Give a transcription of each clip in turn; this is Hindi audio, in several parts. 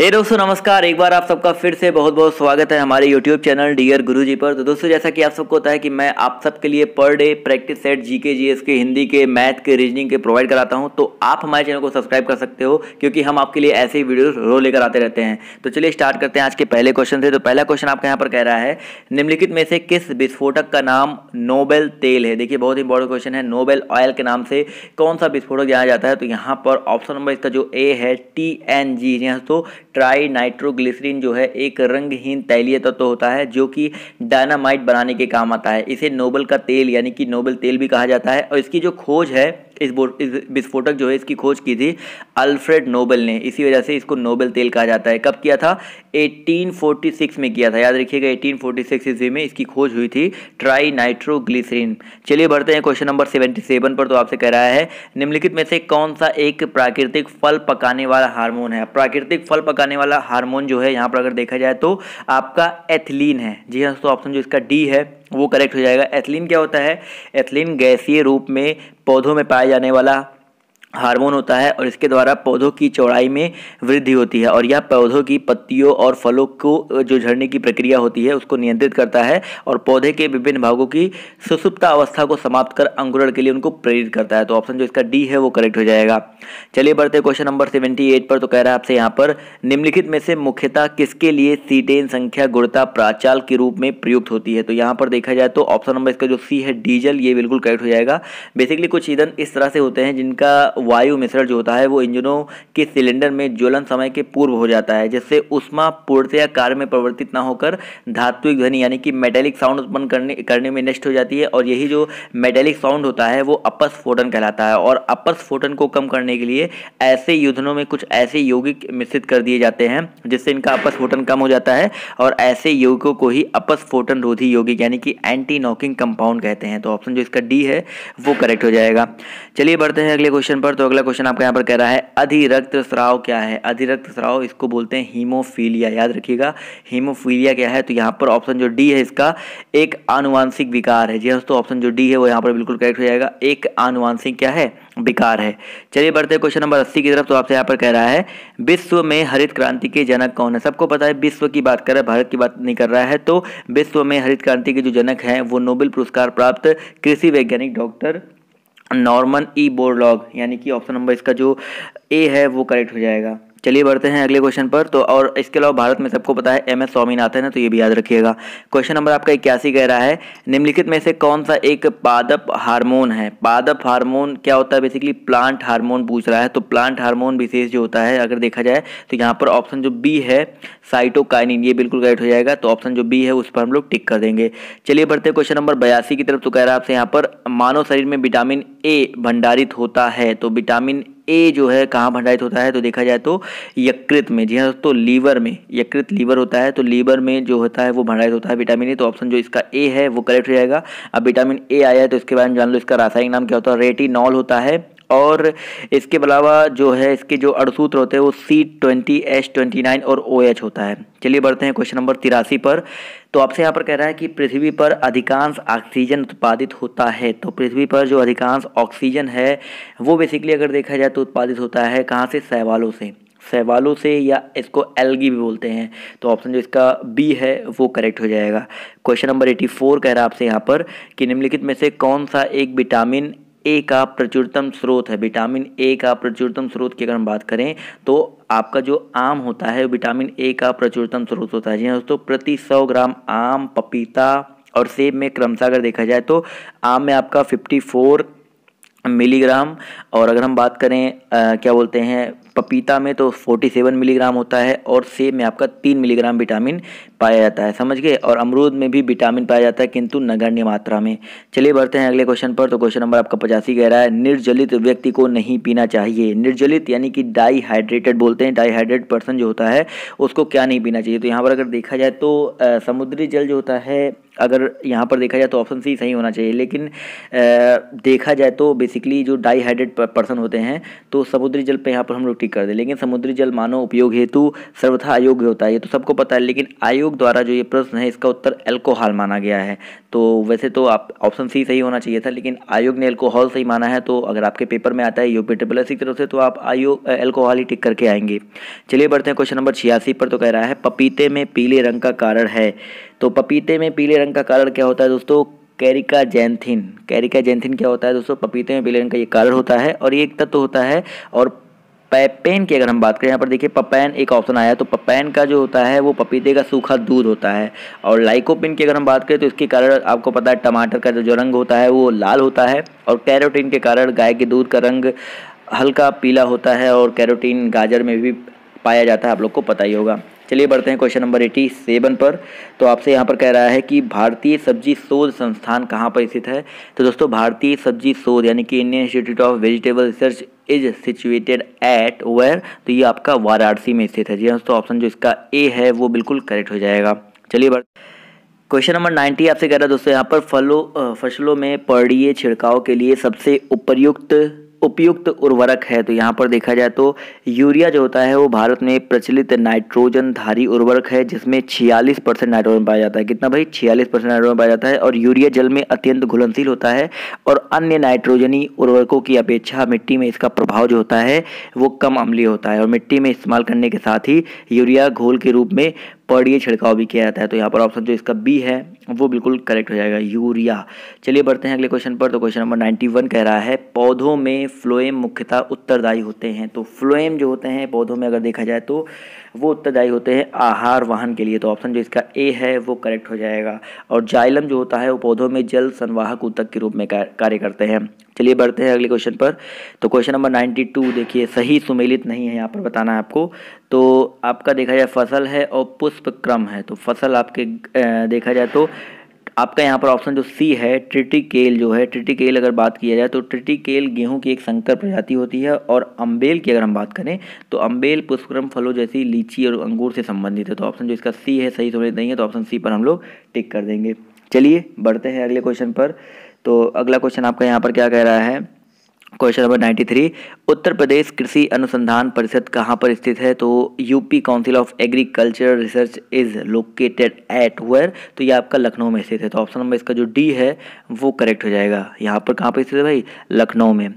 हे दोस्तों नमस्कार एक बार आप सबका फिर से बहुत बहुत स्वागत है हमारे YouTube चैनल डियर गुरु जी पर तो दोस्तों जैसा कि आप सबको होता है कि मैं आप सबके लिए पर डे प्रैक्टिस सेट के जी के हिंदी के मैथ के रीजनिंग के प्रोवाइड कराता हूं तो आप हमारे चैनल को सब्सक्राइब कर सकते हो क्योंकि हम आपके लिए ऐसे ही वीडियो रो लेकर आते रहते हैं तो चलिए स्टार्ट करते हैं आज के पहले क्वेश्चन से तो पहला क्वेश्चन आपका यहाँ पर कह रहा है निम्नलिखित में से किस विस्फोटक का नाम नोबेल तेल है देखिए बहुत इंपॉर्टेंट क्वेश्चन है नोबेल ऑयल के नाम से कौन सा विस्फोटक जाना जाता है तो यहाँ पर ऑप्शन नंबर इसका जो ए है टी एन जी तो ट्राई नाइट्रोग्लिसरीन जो है एक रंगहीन तैलीय तत्व तो होता है जो कि डायनामाइट बनाने के काम आता है इसे नोबल का तेल यानी कि नोबल तेल भी कहा जाता है और इसकी जो खोज है इस विस्फोटक जो है इसकी खोज की थी अल्फ्रेड नोबल ने इसी वजह से इसको नोबल तेल कहा जाता है कब किया था 1846 में किया था याद रखिएगा 1846 ईस्वी में इसकी खोज हुई थी ट्राई नाइट्रोग्लिसरीन चलिए बढ़ते हैं क्वेश्चन नंबर 77 पर तो आपसे कह रहा है निम्नलिखित में से कौन सा एक प्राकृतिक फल पकाने वाला हार्मोन है प्राकृतिक फल पकाने वाला हार्मोन जो है यहाँ पर अगर देखा जाए तो आपका एथलीन है जी हाँ दोस्तों ऑप्शन जो इसका डी है वो करेक्ट हो जाएगा एथलीन क्या होता है एथलीन गैसीय रूप में पौधों में पाया जाने वाला हार्मोन होता है और इसके द्वारा पौधों की चौड़ाई में वृद्धि होती है और यह पौधों की पत्तियों और फलों को जो झड़ने की प्रक्रिया होती है उसको नियंत्रित करता है और पौधे के विभिन्न भागों की सुसुप्ता अवस्था को समाप्त कर अंकुरण के लिए उनको प्रेरित करता है तो ऑप्शन जो इसका डी है वो करेक्ट हो जाएगा चलिए बढ़ते क्वेश्चन नंबर सेवेंटी एट पर तो कह रहा है आपसे यहाँ पर निम्नलिखित में से मुख्यतः किसके लिए सीटेन संख्या गुणता प्राचाल के रूप में प्रयुक्त होती है तो यहाँ पर देखा जाए तो ऑप्शन नंबर इसका जो सी है डीजल ये बिल्कुल करेक्ट हो जाएगा बेसिकली कुछ ईंधन इस तरह से होते हैं जिनका वायु मिश्रण जो होता है वो इंजनों के सिलेंडर में ज्वलन समय के पूर्व हो जाता है जिससे उष्मा पूर्णतया कार्य में परिवर्तित ना होकर धात्विक ध्वनि यानी कि मेटेलिक साउंड उत्पन्न करने करने में नष्ट हो जाती है और यही जो मेटेलिक साउंड होता है वो अपस्फोटन कहलाता है और अपस्फोटन को कम करने के लिए ऐसे युद्धनों में कुछ ऐसे यौगिक मिश्रित कर दिए जाते हैं जिससे इनका अपस फोटन कम हो जाता है और ऐसे यौगिकों को ही अपस फोटन रोधी यौगिक यानी कि एंटी नॉकिंग कंपाउंड कहते हैं तो ऑप्शन जो इसका डी है वो करेक्ट हो जाएगा चलिए बढ़ते हैं अगले क्वेश्चन पर तो अगला क्वेश्चन आपका यहाँ पर कह रहा है अधिरक्त स्राव क्या है अधिरक्त स्राव इसको बोलते हैं हीमोफीलिया याद रखिएगा हीमोफीलिया क्या है तो यहाँ पर ऑप्शन जो डी है इसका एक आनुवांशिक विकार है जी हाँ, दोस्तों ऑप्शन जो डी है वो यहाँ पर बिल्कुल करेक्ट हो जाएगा एक आनुवांशिक क्या है बेकार है चलिए बढ़ते हैं क्वेश्चन नंबर अस्सी की तरफ तो आपसे यहाँ पर कह रहा है विश्व में हरित क्रांति के जनक कौन है सबको पता है विश्व की बात कर रहा है भारत की बात नहीं कर रहा है तो विश्व में हरित क्रांति के जो जनक हैं वो नोबेल पुरस्कार प्राप्त कृषि वैज्ञानिक डॉक्टर नॉर्मन ई बोरलॉग यानी कि ऑप्शन नंबर इसका जो ए है वो करेक्ट हो जाएगा चलिए बढ़ते हैं अगले क्वेश्चन पर तो और इसके अलावा भारत में सबको पता है एम एस स्वामीनाथन है तो ये भी याद रखिएगा क्वेश्चन नंबर आपका इक्यासी कह रहा है निम्नलिखित में से कौन सा एक पादप हार्मोन है पादप हार्मोन क्या होता है बेसिकली प्लांट हार्मोन पूछ रहा है तो प्लांट हार्मोन विशेष जो होता है अगर देखा जाए तो यहाँ पर ऑप्शन जो बी है साइटोकाइनिन ये बिल्कुल गाइड हो जाएगा तो ऑप्शन जो बी है उस पर हम लोग टिक कर देंगे चलिए बढ़ते क्वेश्चन नंबर बयासी की तरफ तो कह रहा है आपसे यहाँ पर मानव शरीर में विटामिन ए भंडारित होता है तो विटामिन ए जो है कहाँ भंडारित होता है तो देखा जाए तो यकृत में जी हाँ दोस्तों लीवर में यकृत लीवर होता है तो लीवर में जो होता है वो भंडारित होता है विटामिन ए तो ऑप्शन जो इसका ए है वो करेक्ट हो जाएगा अब विटामिन ए आया है तो इसके बारे में जान लो इसका रासायनिक नाम क्या होता है रेटिनॉल होता है और इसके अलावा जो है इसके जो अड़सूत्र होते हैं वो C twenty H twenty nine और ओ एच होता है चलिए बढ़ते हैं क्वेश्चन नंबर तिरासी पर तो आपसे यहाँ पर कह रहा है कि पृथ्वी पर अधिकांश ऑक्सीजन उत्पादित होता है तो पृथ्वी पर जो अधिकांश ऑक्सीजन है वो बेसिकली अगर देखा जाए तो उत्पादित होता है कहाँ से सहवालों से सहवालों से या इसको एलगी भी बोलते हैं तो ऑप्शन जो इसका बी है वो करेक्ट हो जाएगा क्वेश्चन नंबर एटी फोर कह रहा है आपसे यहाँ पर कि निम्नलिखित में से कौन सा एक विटामिन ए का प्रचुरतम स्रोत है विटामिन ए का प्रचुरतम स्रोत की अगर हम बात करें तो आपका जो आम होता है विटामिन ए का प्रचुरतम स्रोत होता है जी हाँ दोस्तों प्रति सौ ग्राम आम पपीता और सेब में क्रमशः अगर देखा जाए तो आम में आपका फिफ्टी फोर मिलीग्राम और अगर हम बात करें आ, क्या बोलते हैं पपीता में तो 47 मिलीग्राम होता है और सेब में आपका 3 मिलीग्राम विटामिन पाया जाता है समझ गए और अमरूद में भी विटामिन पाया जाता है किंतु नगण्य मात्रा में चलिए बढ़ते हैं अगले क्वेश्चन पर तो क्वेश्चन नंबर आपका पचासी कह रहा है निर्जलित व्यक्ति को नहीं पीना चाहिए निर्जलित यानी कि डाईहाइड्रेटेड बोलते हैं डाईहाइड्रेट पर्सन जो होता है उसको क्या नहीं पीना चाहिए तो यहाँ पर अगर देखा जाए तो समुद्री जल जो होता है अगर यहाँ पर देखा जाए तो ऑप्शन सी सही होना चाहिए लेकिन देखा जाए तो बेसिकली जो डाईहाइड्रेट पर्सन होते हैं तो समुद्री जल पे यहाँ पर हम लोग टिक कर दें लेकिन समुद्री जल मानव उपयोग हेतु सर्वथा अयोग्य होता है ये तो सबको पता है लेकिन आयोग द्वारा जो ये प्रश्न है इसका उत्तर एल्कोहल माना गया है तो वैसे तो आप ऑप्शन सी सही होना चाहिए था लेकिन आयोग ने एल्कोहल सही माना है तो अगर आपके पेपर में आता है यू ट्रिपल की तरफ से तो आप आयोग एल्कोहल ही टिक करके आएंगे चलिए बढ़ते हैं क्वेश्चन नंबर छियासी पर तो कह रहा है पपीते में पीले रंग का कारण है तो पपीते में पीले रंग का कारण क्या होता है दोस्तों कैरिका जैंथिन कैरिका जैंथिन क्या होता है दोस्तों पपीते में पीले रंग का ये कारण होता है और ये एक तत्व होता है और पैपेन की अगर हम बात करें यहाँ पर देखिए पपैन एक ऑप्शन आया तो पपैन का जो होता है वो पपीते का सूखा दूध होता है और लाइकोपिन की अगर हम बात करें तो इसके कारण आपको पता है टमाटर का जो रंग होता है वो लाल होता है और कैरोटीन के कारण गाय के दूध का रंग हल्का पीला होता है और कैरोटीन गाजर में भी पाया जाता है आप लोग को पता ही होगा चलिए बढ़ते हैं क्वेश्चन नंबर एटी सेवन पर तो आपसे यहाँ पर कह रहा है कि भारतीय सब्जी शोध संस्थान कहाँ पर स्थित है तो दोस्तों भारतीय सब्जी शोध यानी कि Indian institute of vegetable research is situated at where तो ये आपका वाराणसी में स्थित है जी हाँ, दोस्तों ऑप्शन जो इसका ए है वो बिल्कुल करेक्ट हो जाएगा चलिए बढ़ क्वेश्चन नंबर नाइन्टी आपसे कह रहा है दोस्तों यहाँ पर फलों फसलों में पर्डीय छिड़काव के लिए सबसे उपयुक्त उपयुक्त उर्वरक है तो यहाँ पर देखा जाए तो यूरिया जो होता है वो भारत में प्रचलित नाइट्रोजन धारी उर्वरक है जिसमें 46 परसेंट नाइट्रोजन पाया जाता है कितना भाई 46 परसेंट नाइट्रोजन पाया जाता है और यूरिया जल में अत्यंत घुलनशील होता है और अन्य नाइट्रोजनी उर्वरकों की अपेक्षा मिट्टी में इसका प्रभाव जो होता है वो कम अम्लीय होता है और मिट्टी में इस्तेमाल करने के साथ ही यूरिया घोल के रूप में पर डी छिड़काव भी किया जाता है तो यहाँ पर ऑप्शन जो इसका बी है वो बिल्कुल करेक्ट हो जाएगा यूरिया चलिए बढ़ते हैं अगले क्वेश्चन पर तो क्वेश्चन नंबर नाइन्टी वन कह रहा है पौधों में फ्लोएम मुख्यतः उत्तरदायी होते हैं तो फ्लोएम जो होते हैं पौधों में अगर देखा जाए तो वो उत्तरदायी होते हैं आहार वाहन के लिए तो ऑप्शन जो इसका ए है वो करेक्ट हो जाएगा और जाइलम जो होता है वो पौधों में जल संवाहक उत्तक के रूप में कार्य करते हैं चलिए बढ़ते हैं अगले क्वेश्चन पर तो क्वेश्चन नंबर नाइन्टी टू देखिए सही सुमेलित नहीं है यहाँ पर बताना है आपको तो आपका देखा जाए फसल है और पुष्प क्रम है तो फसल आपके देखा जाए तो आपका यहाँ पर ऑप्शन जो सी है ट्रिटिकेल जो है ट्रिटिकेल अगर बात किया जाए तो ट्रिटिकेल गेहूं की एक संकर प्रजाति होती है और अम्बेल की अगर हम बात करें तो अम्बेल पुष्करम फलों जैसी लीची और अंगूर से संबंधित है तो ऑप्शन जो इसका सी है सही समझ नहीं है तो ऑप्शन सी पर हम लोग टिक कर देंगे चलिए बढ़ते हैं अगले क्वेश्चन पर तो अगला क्वेश्चन आपका यहाँ पर क्या कह रहा है क्वेश्चन नंबर 93 उत्तर प्रदेश कृषि अनुसंधान परिषद कहाँ पर स्थित है तो UP council of agriculture research is located at where तो ये आपका लखनऊ में स्थित है तो ऑप्शन नंबर इसका जो डी है वो करेक्ट हो जाएगा यहाँ पर कहाँ पर स्थित है भाई लखनऊ में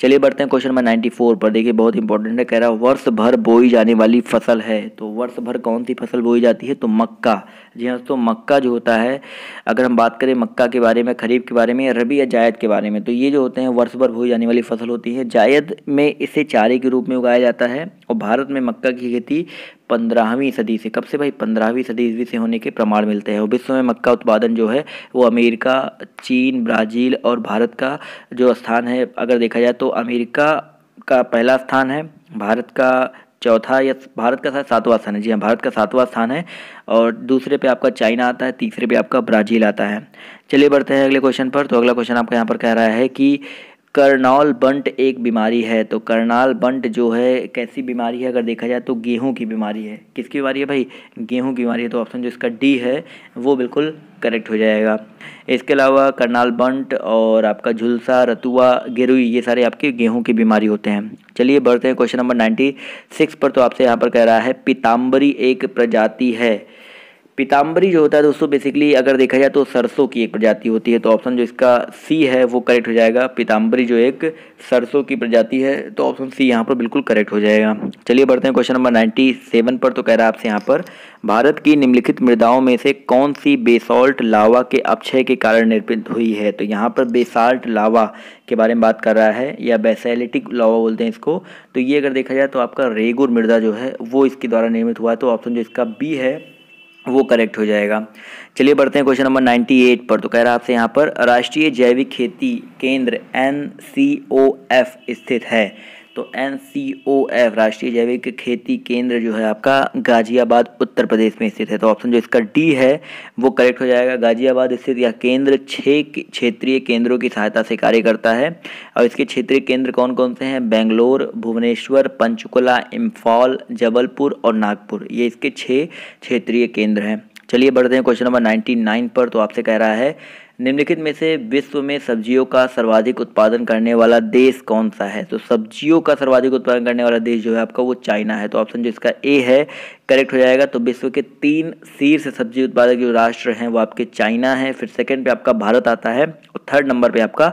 चलिए बढ़ते हैं क्वेश्चन नंबर फोर पर देखिए बहुत इंपॉर्टेंट है कह रहा वर्ष भर बोई जाने वाली फसल है तो वर्ष भर कौन सी फसल बोई जाती है तो मक्का जी हाँ दोस्तों मक्का जो होता है अगर हम बात करें मक्का के बारे में खरीफ के बारे में या रबी या जायद के बारे में तो ये जो होते हैं वर्ष भर बोई जाने वाली फसल होती है जायद में इसे चारे के रूप में उगाया जाता है और भारत में मक्का की खेती पंद्रहवीं सदी से कब से भाई पंद्रहवीं सदी ईस्वी से होने के प्रमाण मिलते हैं और विश्व में मक्का उत्पादन जो है वो अमेरिका चीन ब्राज़ील और भारत का जो स्थान है अगर देखा जाए तो अमेरिका का पहला स्थान है भारत का चौथा या भारत का सातवां स्थान है जी हाँ भारत का सातवां स्थान है और दूसरे पे आपका चाइना आता है तीसरे पे आपका ब्राज़ील आता है चलिए बढ़ते हैं अगले क्वेश्चन पर तो अगला क्वेश्चन आपका यहाँ पर कह रहा है कि करनाल बंट एक बीमारी है तो करनाल बंट जो है कैसी बीमारी है अगर देखा जाए तो गेहूं की बीमारी है किसकी बीमारी है भाई गेहूं की बीमारी है तो ऑप्शन जो इसका डी है वो बिल्कुल करेक्ट हो जाएगा इसके अलावा करनाल बंट और आपका झुलसा रतुआ गिरुई ये सारे आपके गेहूं की बीमारी होते हैं चलिए बढ़ते हैं क्वेश्चन नंबर नाइन्टी सिक्स पर तो आपसे यहाँ पर कह रहा है पीताम्बरी एक प्रजाति है पीताम्बरी जो होता है दोस्तों बेसिकली अगर देखा जाए तो सरसों की एक प्रजाति होती है तो ऑप्शन जो इसका सी है वो करेक्ट हो जाएगा पीताम्बरी जो एक सरसों की प्रजाति है तो ऑप्शन सी यहाँ पर बिल्कुल करेक्ट हो जाएगा चलिए बढ़ते हैं क्वेश्चन नंबर नाइन्टी सेवन पर तो कह रहा है आपसे यहाँ पर भारत की निम्नलिखित मृदाओं में से कौन सी बेसॉल्ट लावा के अपक्षय के कारण निर्मित हुई है तो यहाँ पर बेसाल्ट लावा के बारे में बात कर रहा है या बेसैलिटिक लावा बोलते हैं इसको तो ये अगर देखा जाए तो आपका रेगुर मृदा जो है वो इसके द्वारा निर्मित हुआ है तो ऑप्शन जो इसका बी है वो करेक्ट हो जाएगा चलिए बढ़ते हैं क्वेश्चन नंबर 98 पर तो कह रहा है आपसे यहाँ पर राष्ट्रीय जैविक खेती केंद्र एन स्थित है तो एन सी ओ एफ राष्ट्रीय जैविक खेती केंद्र जो है आपका गाजियाबाद उत्तर प्रदेश में स्थित है तो ऑप्शन जो इसका डी है वो करेक्ट हो जाएगा गाजियाबाद स्थित यह केंद्र छः क्षेत्रीय केंद्रों की सहायता से कार्य करता है और इसके क्षेत्रीय केंद्र कौन कौन से हैं बेंगलोर भुवनेश्वर पंचकुला इम्फॉल जबलपुर और नागपुर ये इसके छः क्षेत्रीय केंद्र हैं चलिए बढ़ते हैं क्वेश्चन नंबर नाइन्टी नाइन पर तो आपसे कह रहा है निम्नलिखित में से विश्व में सब्जियों का सर्वाधिक उत्पादन करने वाला देश कौन सा है तो सब्जियों का सर्वाधिक उत्पादन करने वाला देश जो है आपका वो चाइना है तो ऑप्शन जो इसका ए है करेक्ट हो जाएगा तो विश्व के तीन शीर्ष सब्जी उत्पादक जो राष्ट्र हैं वो आपके चाइना है फिर सेकेंड पे आपका भारत आता है और थर्ड नंबर पर आपका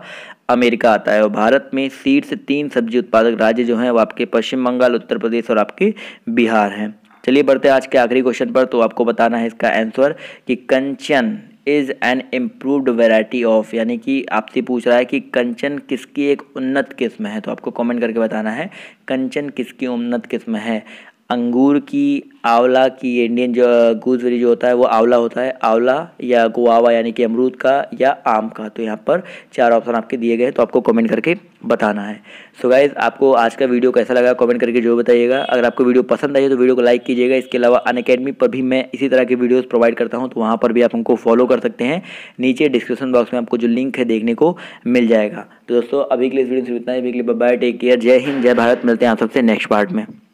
अमेरिका आता है और भारत में शीर्ष तीन सब्जी उत्पादक राज्य जो हैं वो आपके पश्चिम बंगाल उत्तर प्रदेश और आपके बिहार हैं चलिए बढ़ते हैं आज के आखिरी क्वेश्चन पर तो आपको बताना है इसका आंसर कि Kanchan is an improved variety of यानी कि आपसे पूछ रहा है कि कंचन किसकी एक उन्नत किस्म है तो आपको कमेंट करके बताना है कंचन किसकी उन्नत किस्म है अंगूर की आंवला की इंडियन जो गूजबेरी जो होता है वो आंवला होता है आंवला या गुआवा यानी कि अमरूद का या आम का तो यहाँ पर चार ऑप्शन आपके दिए गए हैं तो आपको कमेंट करके बताना है सो so गाइज आपको आज का वीडियो कैसा लगा कमेंट करके जरूर बताइएगा अगर आपको वीडियो पसंद आई तो वीडियो को लाइक कीजिएगा इसके अलावा अन अकेडमी पर भी मैं इसी तरह की वीडियोज़ प्रोवाइड करता हूँ तो वहाँ पर भी आप उनको फॉलो कर सकते हैं नीचे डिस्क्रिप्शन बॉक्स में आपको जो लिंक है देखने को मिल जाएगा तो दोस्तों अभी के लिए इस वीडियो से इतना ही अभी के लिए बाय टेक केयर जय हिंद जय भारत मिलते हैं आप सबसे नेक्स्ट पार्ट में